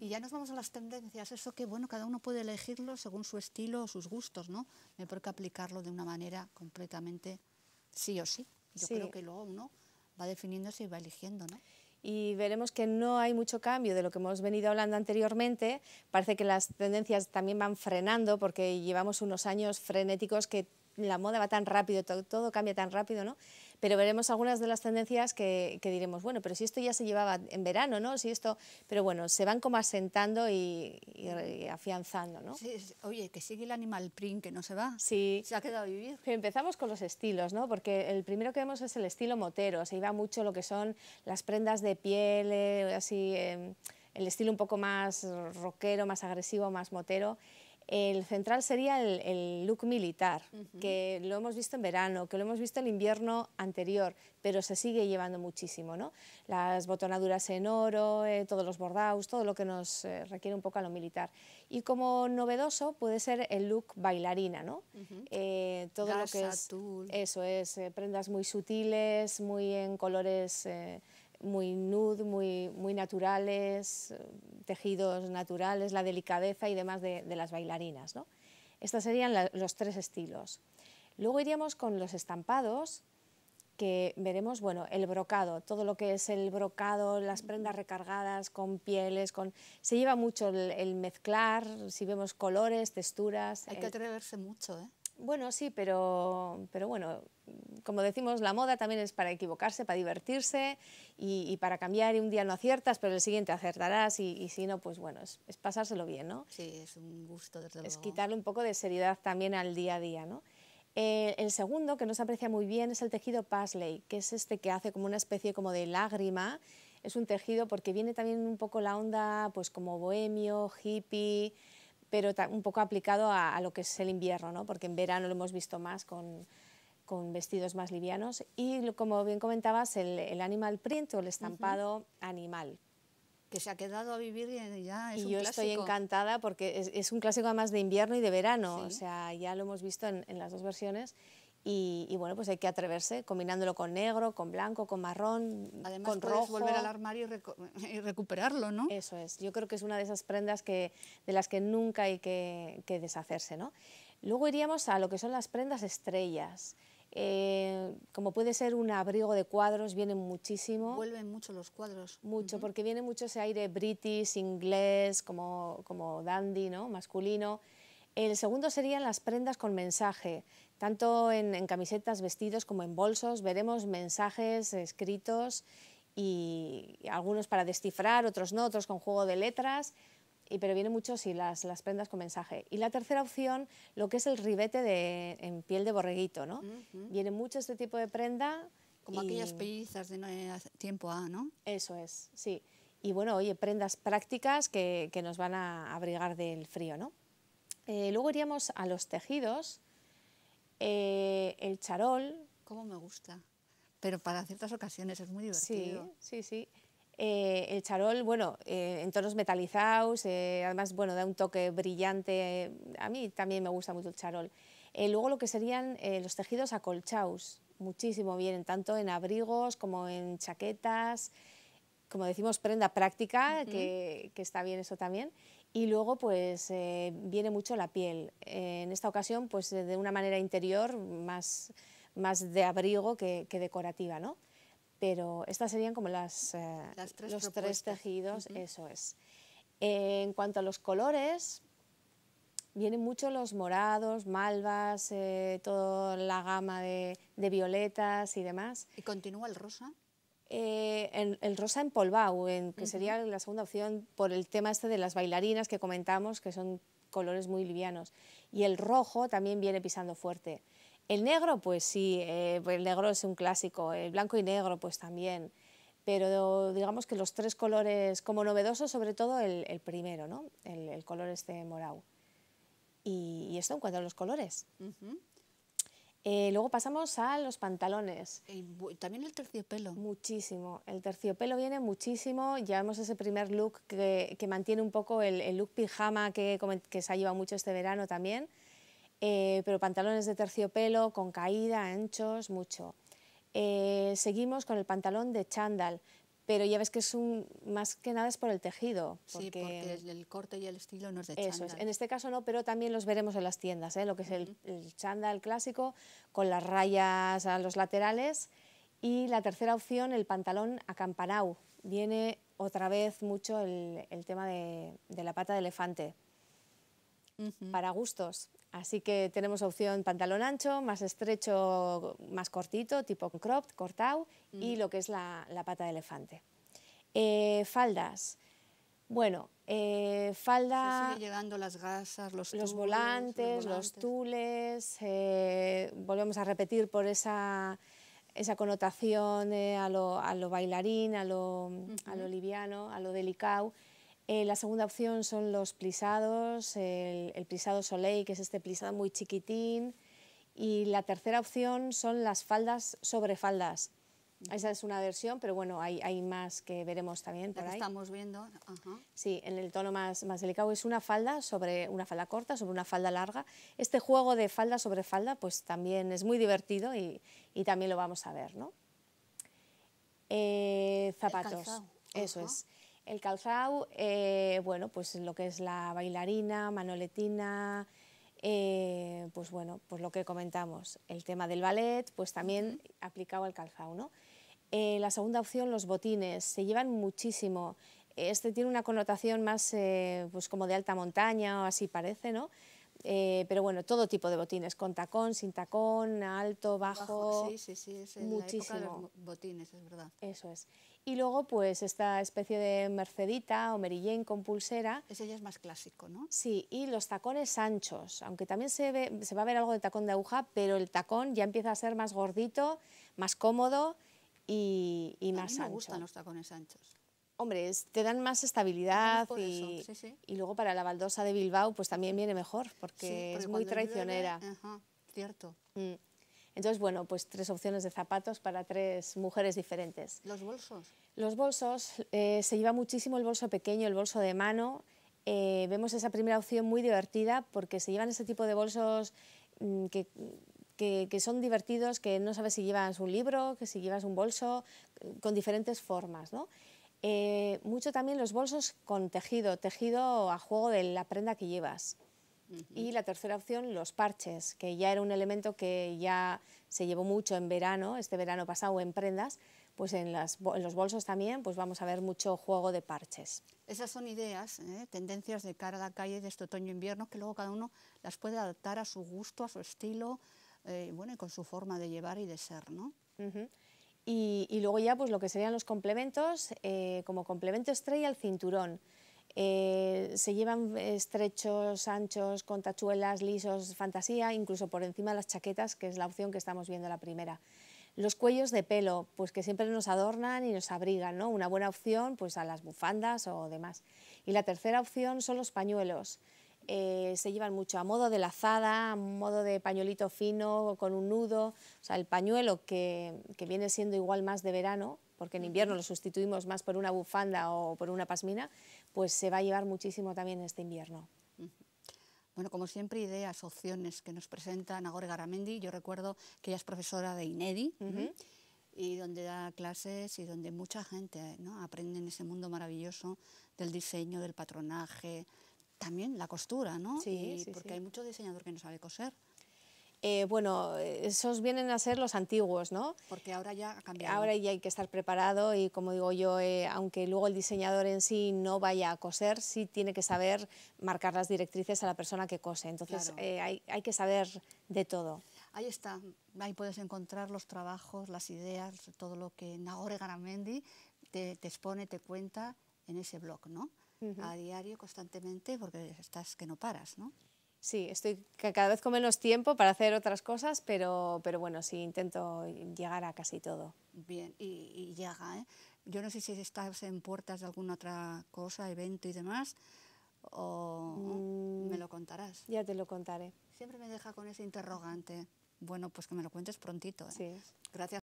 Y ya nos vamos a las tendencias, eso que bueno, cada uno puede elegirlo según su estilo o sus gustos, ¿no? Me por aplicarlo de una manera completamente sí o sí. Yo creo que luego uno va definiéndose y va eligiendo, ¿no? y veremos que no hay mucho cambio de lo que hemos venido hablando anteriormente. Parece que las tendencias también van frenando porque llevamos unos años frenéticos que la moda va tan rápido, todo cambia tan rápido, ¿no? pero veremos algunas de las tendencias que, diremos, bueno, pero si esto ya se llevaba en verano, ¿no? Si esto, pero bueno, se van como asentando y, afianzando, ¿no? Sí, oye, que sigue el animal print, que no se va. Sí. Se ha quedado vivir. Empezamos con los estilos, ¿no? Porque el primero que vemos es el estilo motero, se iba mucho lo que son las prendas de piel, eh, así... Em, el estilo un poco más rockero, más agresivo, más motero el central sería el, look militar, que lo hemos visto en verano, que lo hemos visto en invierno anterior, pero se sigue llevando muchísimo, ¿no? Las botonaduras en oro, eh, todos los bordados, todo lo que nos eh, requiere un poco a lo militar. Y como novedoso puede ser el look bailarina, ¿no? Eh, todo lo que es... Eso es, prendas muy sutiles, muy en colores muy nude, muy naturales, eh, tejidos naturales, la delicadeza y demás de, las bailarinas. ¿no? Estos serían los tres estilos. Luego iríamos con los estampados, que veremos, bueno, el brocado, todo lo que es el brocado, las prendas recargadas con pieles, con se lleva mucho el, mezclar, si vemos colores, texturas. Hay que atreverse mucho, ¿eh? Bueno, sí, pero, pero bueno, como decimos, la moda también es para equivocarse, para divertirse y, para cambiar. Y un día no aciertas, pero el siguiente acertarás y, si no, pues bueno, es, pasárselo bien, ¿no? Sí, es un gusto, desde luego. Es quitarle un poco de seriedad también al día a día, ¿no? Eh, el segundo, que no se aprecia muy bien, es el tejido Pasley, que es este que hace como una especie como de lágrima. Es un tejido porque viene también un poco la onda, pues como bohemio, hippie pero un poco aplicado a, lo que es el invierno, ¿no? porque en verano lo hemos visto más con, con vestidos más livianos. Y como bien comentabas, el, animal print o el estampado animal. Que se ha quedado a vivir y ya es y yo estoy encantada porque es, un clásico además de invierno y de verano, o sea, ya lo hemos visto en, en las dos versiones. Y, bueno, pues hay que atreverse combinándolo con negro, con blanco, con marrón, con rojo. volver al armario y, recuperarlo, ¿no? Eso es. Yo creo que es una de esas prendas que, de las que nunca hay que, deshacerse, ¿no? Luego iríamos a lo que son las prendas estrellas. Eh, como puede ser un abrigo de cuadros, vienen muchísimo. Vuelven mucho los cuadros. Mucho, porque viene mucho ese aire british, inglés, como, como dandy, ¿no? Masculino. El segundo serían las prendas con mensaje. Tanto en, camisetas, vestidos como en bolsos veremos mensajes escritos y algunos para descifrar, otros no, otros con juego de letras, y, pero viene mucho sí, las, las prendas con mensaje. Y la tercera opción, lo que es el ribete en piel de borreguito, ¿no? Viene mucho este tipo de prenda. Como aquellas pellizas de eh, tiempo A, ah, ¿no? Eso es, sí. Y bueno, oye, prendas prácticas que nos van a abrigar del frío, ¿no? Eh, luego iríamos a los tejidos, eh, el charol. ¿Cómo me gusta? Pero para ciertas ocasiones es muy divertido. Sí, sí, sí. Eh, el charol, bueno, en tonos metalizados, además, bueno, da un toque brillante. a mí también me gusta mucho el charol. luego lo que serían los tejidos acolchados, muchísimo vienen, tanto en abrigos como en chaquetas, como decimos, prenda práctica, que está bien eso también. Y luego pues eh, viene mucho la piel. Eh, en esta ocasión pues de una manera interior, más, más de abrigo que, decorativa, ¿no? Pero estas serían como las, eh, tres los tres tejidos, eso es. en cuanto a los colores, vienen mucho los morados, malvas, toda la gama de violetas y demás. ¿Y continúa el rosa? el, eh, rosa en en, que sería la segunda opción por el tema este de las bailarinas que comentamos, que son colores muy livianos. Y el rojo también viene pisando fuerte. El negro, pues sí, eh, pues el negro es un clásico, el blanco y negro, pues también. Pero digamos que los tres colores, como novedosos, sobre todo el, primero, ¿no? El, color este morado. Y, esto en cuanto a los colores. Eh, luego pasamos a los pantalones. también el terciopelo. Muchísimo. El terciopelo viene muchísimo. llevamos ese primer look que, mantiene un poco el, look pijama que, se ha llevado mucho este verano también. Eh, pero pantalones de terciopelo con caída, anchos, mucho. Eh, seguimos con el pantalón de chándal pero ya ves que es un, más que nada es por el tejido. sí, porque el, corte y el estilo no es de en este caso no, pero también los veremos en las tiendas, ¿eh? lo que es el, chándal clásico, con las rayas a los laterales, y la tercera opción, el pantalón acampanau Viene otra vez mucho el, tema de la pata de elefante, para gustos. Así que tenemos opción pantalón ancho, más estrecho, más cortito, tipo cropped, cortado, y lo que es la, pata de elefante. Eh, faldas. Bueno, eh, falda... llegando las gasas, los, volantes, los tules. Eh, volvemos a repetir por esa, esa connotación a lo, a, lo, bailarín, a lo, a lo liviano, a lo delicado. Eh, la segunda opción son los plisados, el, plisado soleil, que es este plisado muy chiquitín. Y la tercera opción son las faldas sobre faldas. Mm. Esa es una versión, pero bueno, hay, más que veremos también por estamos viendo. Sí, en el tono más, delicado. Es una falda sobre una falda corta, sobre una falda larga. Este juego de falda sobre falda, pues también es muy divertido y, y también lo vamos a ver, ¿no? Eh, zapatos. Eso es el calzado, eh, bueno, pues lo que es la bailarina, manoletina, eh, pues bueno, pues lo que comentamos, el tema del ballet, pues también aplicado al calzado, ¿no? Eh, la segunda opción, los botines, se llevan muchísimo. Este tiene una connotación más pues como de alta montaña o así parece, ¿no? Eh, pero bueno, todo tipo de botines, con tacón, sin tacón, alto, bajo. sí, sí, sí, es muchísimo. de los botines, es verdad. Eso es. Y luego, pues, esta especie de mercedita o merillén con pulsera. Ese ya es más clásico, ¿no? Sí, y los tacones anchos, aunque también se, se va a ver algo de tacón de aguja, pero el tacón ya empieza a ser más gordito, más cómodo y, más a ancho. me gustan los tacones anchos. Hombre, te dan más estabilidad y, luego para la baldosa de Bilbao pues también viene mejor porque, es muy traicionera. cierto. Mm. Entonces, bueno, pues tres opciones de zapatos para tres mujeres diferentes. ¿Los bolsos? Los bolsos, eh, se lleva muchísimo el bolso pequeño, el bolso de mano. Eh, vemos esa primera opción muy divertida porque se llevan ese tipo de bolsos mm, que, que, son divertidos, que no sabes si llevas un libro, que si llevas un bolso, eh, con diferentes formas, ¿no? Eh, mucho también los bolsos con tejido, tejido a juego de la prenda que llevas. Y la tercera opción, los parches, que ya era un elemento que ya se llevó mucho en verano, este verano pasado en prendas, pues en, los bolsos también pues vamos a ver mucho juego de parches. Esas son ideas, ¿eh? tendencias de cara a la calle de este otoño-invierno e que luego cada uno las puede adaptar a su gusto, a su estilo, eh, bueno, y con su forma de llevar y de ser, ¿no? Y, luego ya pues lo que serían los complementos, eh, como complemento estrella el cinturón. Eh, se llevan estrechos, anchos, con tachuelas, lisos, fantasía, incluso por encima de las chaquetas, que es la opción que estamos viendo la primera. Los cuellos de pelo, pues que siempre nos adornan y nos abrigan, ¿no? Una buena opción pues a las bufandas o demás. Y la tercera opción son los pañuelos. Eh, se llevan mucho a modo de lazada, a modo de pañuelito fino con un nudo, o sea, el pañuelo que, viene siendo igual más de verano, porque en invierno lo sustituimos más por una bufanda o por una pasmina, pues se va a llevar muchísimo también este invierno. Bueno, como siempre, ideas, opciones que nos presenta Nagore Garamendi. Yo recuerdo que ella es profesora de INEDI y donde da clases y donde mucha gente aprende en ese mundo maravilloso del diseño, del patronaje, también la costura, ¿no? Sí, porque hay mucho diseñador que no sabe coser. Eh, bueno, esos vienen a ser los antiguos, ¿no? Porque ahora ya ha cambiado. Ahora ya hay que estar preparado y como digo yo, eh, aunque luego el diseñador en sí no vaya a coser, sí tiene que saber marcar las directrices a la persona que cose. Entonces eh, hay, que saber de todo. Ahí está, ahí puedes encontrar los trabajos, las ideas, todo lo que Nagore Garamendi te expone, te cuenta en ese blog, ¿no? a diario, constantemente, porque estás que no paras, ¿no? Sí, estoy cada vez con menos tiempo para hacer otras cosas, pero, pero bueno, sí, intento llegar a casi todo. Bien, y, llega, ¿eh? Yo no sé si estás en puertas de alguna otra cosa, evento y demás, o me mm, lo contarás. Ya te lo contaré. Siempre me deja con ese interrogante. Bueno, pues que me lo cuentes prontito. ¿eh? Sí. Gracias.